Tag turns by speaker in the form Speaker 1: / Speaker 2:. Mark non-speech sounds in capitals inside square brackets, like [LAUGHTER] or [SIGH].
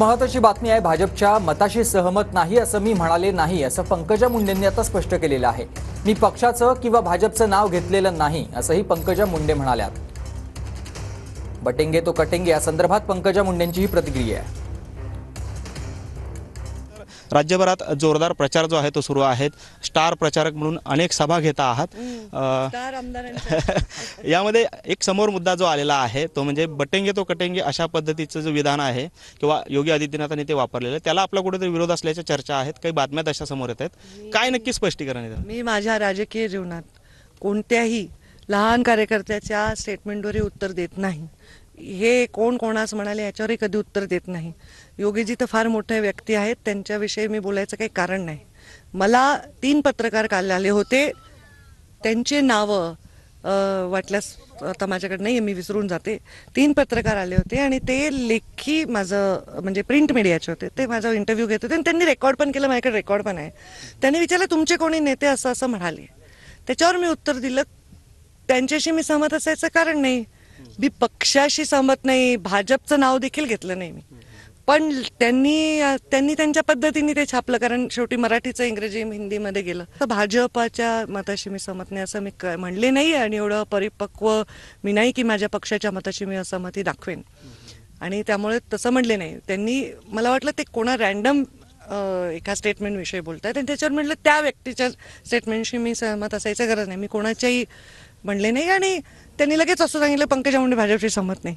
Speaker 1: महत्वाची बातमी आहे भाजपच्या मताशी सहमत नाही असं मी म्हणाले नाही असं पंकजा मुंडेंनी आता स्पष्ट केलेलं आहे मी पक्षाचं किंवा भाजपचं नाव घेतलेलं नाही असंही पंकजा मुंडे म्हणाल्यात बटेंगे तो कटेंगे या संदर्भात पंकजा मुंडेंची ही प्रतिक्रिया आहे
Speaker 2: राज्यभरात जोरदार प्रचार जो आहे तो सुरू आहे स्टार प्रचारक म्हणून अनेक सभा घेता आहात [LAUGHS] यामध्ये एक समोर मुद्दा जो आलेला आहे तो म्हणजे बटेंगे तो कटेंगे अशा पद्धतीचं जो विधान आहे किंवा योगी आदित्यनाथांनी ते वापरलेलं त्याला आपला कुठेतरी विरोध असल्याच्या चर्चा आहेत काही बातम्या तशा समोर येत आहेत काय नक्की स्पष्टीकरण येतात मी
Speaker 3: माझ्या राजकीय जीवनात कोणत्याही लहान कार्यकर्त्याच्या स्टेटमेंटवर उत्तर देत नाही हे कोण कोणास म्हणाले याच्यावरही कधी उत्तर देत नाही योगीजी तर फार मोठे व्यक्ती आहेत त्यांच्याविषयी मी बोलायचं काही कारण नाही मला तीन पत्रकार काल आले होते त्यांचे नावं वाटल्यास आता माझ्याकडे नाही मी विसरून जाते तीन पत्रकार आले होते आणि ते लेखी माझं म्हणजे प्रिंट मीडियाचे होते ते माझा इंटरव्ह्यू घेत होते आणि त्यांनी रेकॉर्ड पण केलं माझ्याकडे रेकॉर्ड पण आहे त्यांनी विचारलं तुमचे कोणी नेते असं असं म्हणाले त्याच्यावर मी उत्तर दिलं त्यांच्याशी मी सहमत असायचं कारण नाही मी पक्षाशी सहमत नाही भाजपचं नाव देखील घेतलं नाही मी पण त्यांनी त्यांनी त्यांच्या पद्धतीने ते छापलं कारण शेवटी मराठीचं इंग्रजी हिंदीमध्ये गेलं तर भाजपाच्या मताशी मी सहमत नाही असं मी म्हणले नाही आणि एवढं परिपक्व मी नाही की माझ्या पक्षाच्या मताशी मी असहमती दाखवेन आणि त्यामुळे तसं म्हणले नाही त्यांनी मला वाटलं ते कोणा रॅन्डम एका स्टेटमेंटविषयी बोलत बोलताय आणि त्याच्यावर म्हटलं त्या व्यक्तीच्या स्टेटमेंटशी मी सहमत असायचं गरज नाही मी कोणाच्याही म्हणले नाही आणि त्यांनी लगेच असं सांगितलं पंकजा मुंडे भाजपशी सहमत नाही